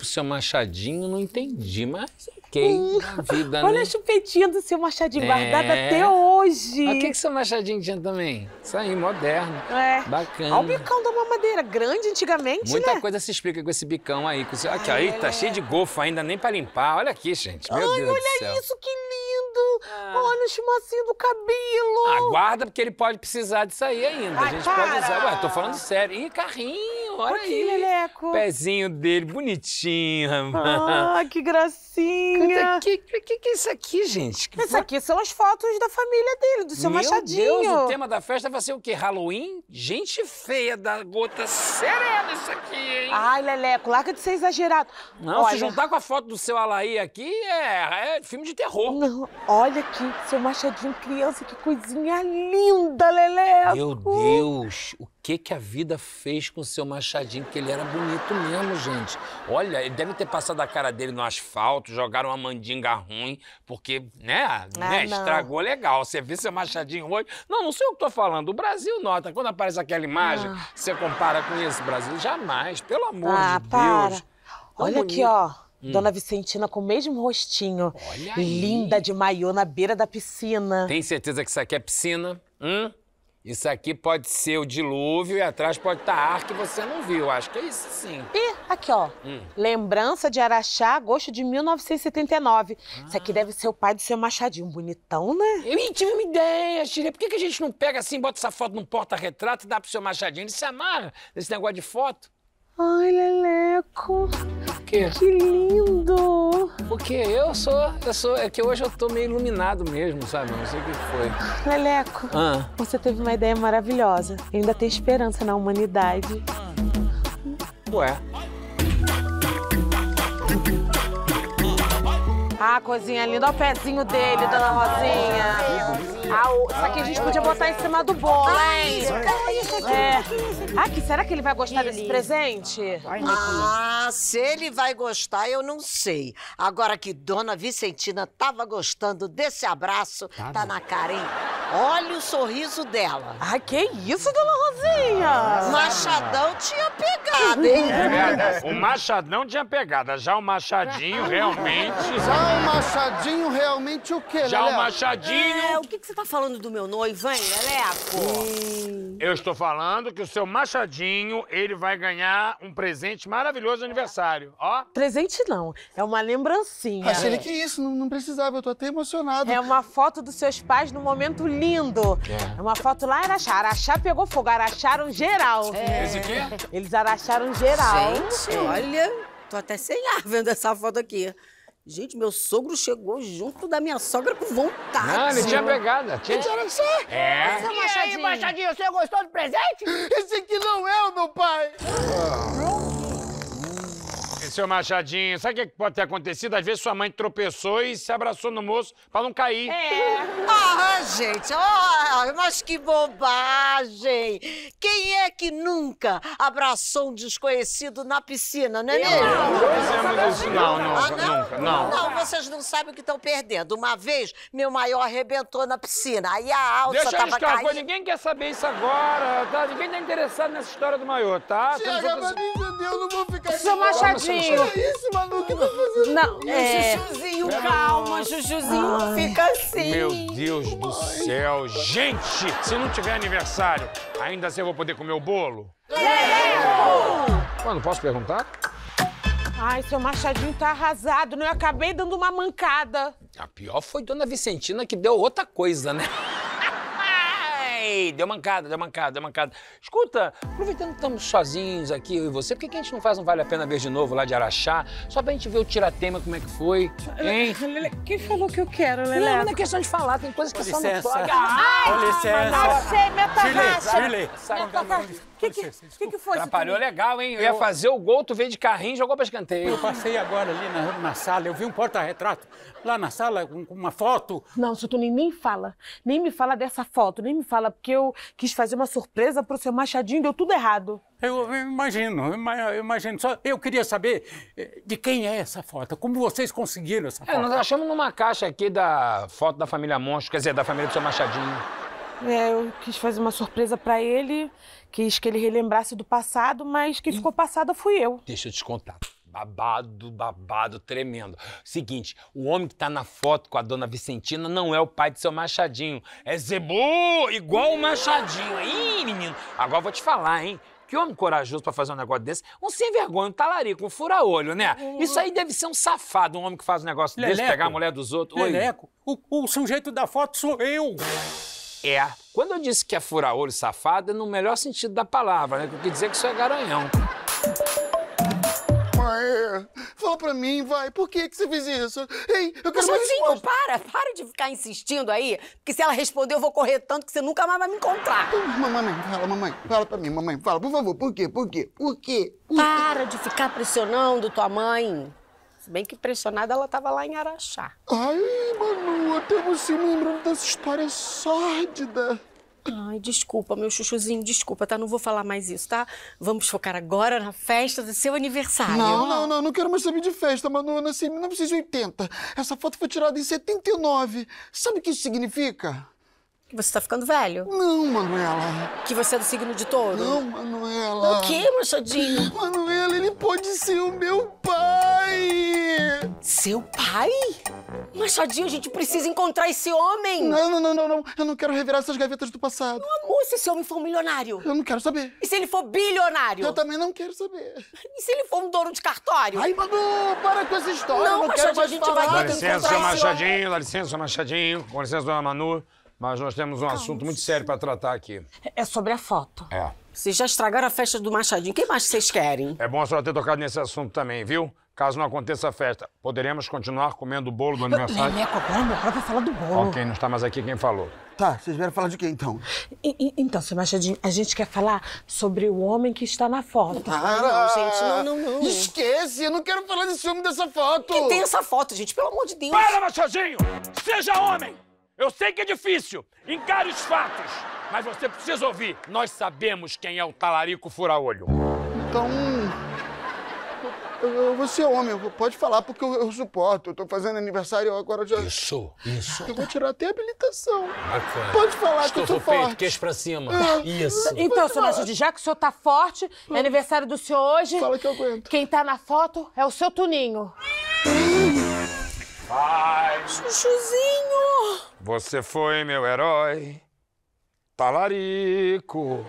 pro seu Machadinho, não entendi, mas ok. Hum, vida, olha né? a chupetinha do seu Machadinho, é. guardada até hoje. O que, que seu Machadinho tinha também? Isso aí, moderno. É. Bacana. Olha o bicão da mamadeira, grande antigamente, Muita né? coisa se explica com esse bicão aí. Com seu. Aqui, ah, é. aí tá cheio de gofo ainda, nem pra limpar. Olha aqui, gente. Meu Ai, Deus olha do céu. isso, que lindo. Ah. Olha o chumacinho do cabelo. Aguarda, porque ele pode precisar disso aí ainda. Ai, a gente para. pode usar. Ué, tô falando sério. Ih, carrinho. Olha Aqui, aí. Leleco. Pezinho dele, bonitinho, Ah, que gracinha. O que, que, que, é isso aqui, gente? Que isso aqui são as fotos da família dele, do seu Meu Machadinho. Meu Deus, o tema da festa vai ser o quê? Halloween? Gente feia da gota serena isso aqui, hein? Ai, Leleco, larga de ser exagerado. Não, Olha... se juntar com a foto do seu Alaí aqui, é, é filme de terror. Não, olha aqui, seu Machadinho criança, que coisinha linda, Leleco. Meu Deus, o que, que a vida fez com o seu Machadinho, que ele era bonito mesmo, gente. Olha, ele deve ter passado a cara dele no asfalto, jogaram uma mandinga ruim, porque, né, ah, né estragou legal. Você vê seu Machadinho hoje. Não, não sei o que tô falando. O Brasil nota. Quando aparece aquela imagem, ah. você compara com isso, Brasil. Jamais, pelo amor ah, de para. Deus. Tão Olha aqui, ó. Hum. Dona Vicentina com o mesmo rostinho. Olha aí. Linda de maiô na beira da piscina. Tem certeza que isso aqui é piscina? Hum? Isso aqui pode ser o dilúvio e atrás pode estar tá ar que você não viu. Acho que é isso sim. E aqui, ó. Hum. Lembrança de Araxá, agosto de 1979. Ah. Isso aqui deve ser o pai do seu Machadinho. Bonitão, né? Eu tive uma ideia, Chile. Por que, que a gente não pega assim, bota essa foto num porta-retrato e dá pro seu Machadinho? Ele se amarra nesse negócio de foto. Ai, Leleco. Que? que lindo! Porque eu sou, eu sou. É que hoje eu tô meio iluminado mesmo, sabe? Não sei o que foi. Leleco, ah. você teve uma ideia maravilhosa. Eu ainda tem esperança na humanidade. Ué. Ah, coisinha é linda. Olha o pezinho dele, ah, dona Rosinha. Ah, ah isso aqui a gente podia botar em cima do bolo, hein? É. Aqui, ah, será que ele vai gostar desse presente? Né, ah, se ele vai gostar, eu não sei. Agora que Dona Vicentina tava gostando desse abraço, tá, tá na cara, hein? Olha o sorriso dela. Ai, que isso, Dona Rosinha? O Machadão tinha pegado, é hein? É verdade. O Machadão tinha pegada. Já o Machadinho, realmente... Já o Machadinho, realmente o quê, Já Leleco? o Machadinho... É, o que, que você tá falando do meu noivo, hein, Leleco? Hum. Eu estou falando que o seu Machadinho, ele vai ganhar um presente maravilhoso de aniversário, ó. Presente não, é uma lembrancinha. Achei que isso, não, não, precisava, eu tô até emocionado. É uma foto dos seus pais num momento lindo. É, é uma foto lá em Araxá. Araxá pegou fogo, araxaram geral. É. Esse quê? Eles araxaram geral. Gente, é. olha, tô até sem ar vendo essa foto aqui. Gente, meu sogro chegou junto da minha sogra com vontade. Não, ah, ele tinha pegada. Tinha... Ele tinha só. É. Essa, Machadinho. E aí, Machadinho, você gostou do presente? Esse aqui não é o meu pai. Ah seu Machadinho, sabe o é que pode ter acontecido? Às vezes sua mãe tropeçou e se abraçou no moço pra não cair. É. Ah, gente, oh, mas que bobagem! Quem é que nunca abraçou um desconhecido na piscina, não é mesmo? Não, fizemos ah, isso, não, não, ah, não, nunca, não. Não, vocês não sabem o que estão perdendo. Uma vez, meu maior arrebentou na piscina, aí a alça Deixa tava caindo. Deixa ninguém quer saber isso agora, tá? Ninguém tá interessado nessa história do maior, tá? Chega, meu Deus, eu não vou ficar... Seu Machadinho! Jujuzinho. Olha isso, O que tá fazendo? Não, é... Jujuzinho, calma, Jujuzinho, Ai. fica assim. Meu Deus do céu. Gente, se não tiver aniversário, ainda assim eu vou poder comer o bolo? Lego! Mano, posso perguntar? Ai, seu Machadinho tá arrasado, né? Eu acabei dando uma mancada. A pior foi Dona Vicentina que deu outra coisa, né? Ai, deu mancada, deu mancada, deu mancada. Escuta, aproveitando que estamos sozinhos aqui, eu e você, por que, a gente não faz um Vale a Pena Ver de Novo lá de Araxá? Só pra gente ver o tiratema, como é que foi, hein? quem falou que eu quero, Lele? Não, não é questão de falar, tem coisas que só são licença. Ai, Com ah, licença. Achei minha tarraxa. Chile, Chile. Sai, que, que, que, que, foi Atrapalhou isso? legal, hein? Eu, eu ia fazer o gol, tu veio de carrinho e jogou pra escanteio. Eu passei agora ali na, na sala, eu vi um porta-retrato lá na sala com um, uma foto. Não, Toninho, nem fala. Nem me fala dessa foto, nem me fala, porque eu quis fazer uma surpresa pro seu Machadinho, deu tudo errado. Eu, eu imagino, eu imagino. Só eu queria saber eh, de quem é essa foto, como vocês conseguiram essa foto. É, nós achamos numa caixa aqui da foto da família Monstro, quer dizer, da família do seu Machadinho. É, eu quis fazer uma surpresa para ele, quis que ele relembrasse do passado, mas quem ficou passada fui eu. Deixa eu te contar. Babado, babado, tremendo. Seguinte, o homem que tá na foto com a dona Vicentina não é o pai de seu Machadinho. É Zebu, igual o Machadinho. Ih, menino, agora vou te falar, hein? Que homem corajoso para fazer um negócio desse. Um sem vergonha, um talarico, um fura-olho, né? Uhum. Isso aí deve ser um safado, um homem que faz um negócio Leleco. desse, pegar a mulher dos outros. Leleco, Oi. O, o sujeito da foto sou eu. É. Quando eu disse que é fura-olho safado, é no melhor sentido da palavra, né? Que eu quis dizer que isso é garanhão. Mãe, ah, é. fala pra mim, vai. Por que, que você fez isso? Ei, eu quero Jotinho, uma para! Para de ficar insistindo aí, porque se ela responder, eu vou correr tanto que você nunca mais vai me encontrar. Mamãe, fala, mamãe. Fala pra mim, mamãe. Fala, por favor. Por quê? Por quê? Por quê? Por quê? para de ficar pressionando tua mãe. Se bem que pressionada ela tava lá em Araxá. Ai, mano até você me lembrando dessa história sórdida. Ai, desculpa, meu chuchuzinho, desculpa, tá? Não vou falar mais isso, tá? Vamos focar agora na festa do seu aniversário. Não, não, não, não quero mais saber de festa, nasci em 1980. Essa foto foi tirada em 79. Sabe o que isso significa? Que você tá ficando velho? Não, Manuela. Que você é do signo de touro? Não, Manuela. O quê, machadinho? Manuela, ele pode ser o meu seu pai? Mas, a gente precisa encontrar esse homem! Não, não, não, não, não. Eu não quero revirar essas gavetas do passado. Não, amor, se esse homem for um milionário? Eu não quero saber. E se ele for bilionário? Eu também não quero saber. E se ele for um dono de cartório? Ai, Manu, para com essa história. Não, não Machadinho, quero mais a gente falar. vai Dá licença, seu Machadinho. Dá licença, Machadinho. Com licença, dona Manu. Mas nós temos um Calma. assunto muito sério para tratar aqui. É sobre a foto. É. Vocês já estragaram a festa do Machadinho. O que mais vocês querem? É bom a senhora ter tocado nesse assunto também, viu? Caso não aconteça a festa, poderemos continuar comendo o bolo do aniversário? Leleco, agora meu pai vai falar do bolo. Ok, não está mais aqui quem falou. Tá, vocês vieram falar de quem então? E, e, então, seu Machadinho, a gente quer falar sobre o homem que está na foto. Para! Não, não, gente, não, não, não. Esquece, eu não quero falar desse homem dessa foto. Quem tem essa foto, gente? Pelo amor de Deus. Para, Machadinho! Seja homem! Eu sei que é difícil, encare os fatos, mas você precisa ouvir. Nós sabemos quem é o talarico fura-olho. Então você é homem, pode falar porque eu, eu suporto. Eu tô fazendo aniversário agora já. Isso, isso. Eu vou tirar até a habilitação. Bacana. Pode falar Estou que eu sou feito, forte. queixo pra cima. É. Isso. Então, seu Nacho de já que o senhor tá forte, é aniversário do senhor hoje. Fala que eu aguento. Quem tá na foto é o seu Tuninho. Ai. Chuchuzinho! Você foi meu herói. Talarico.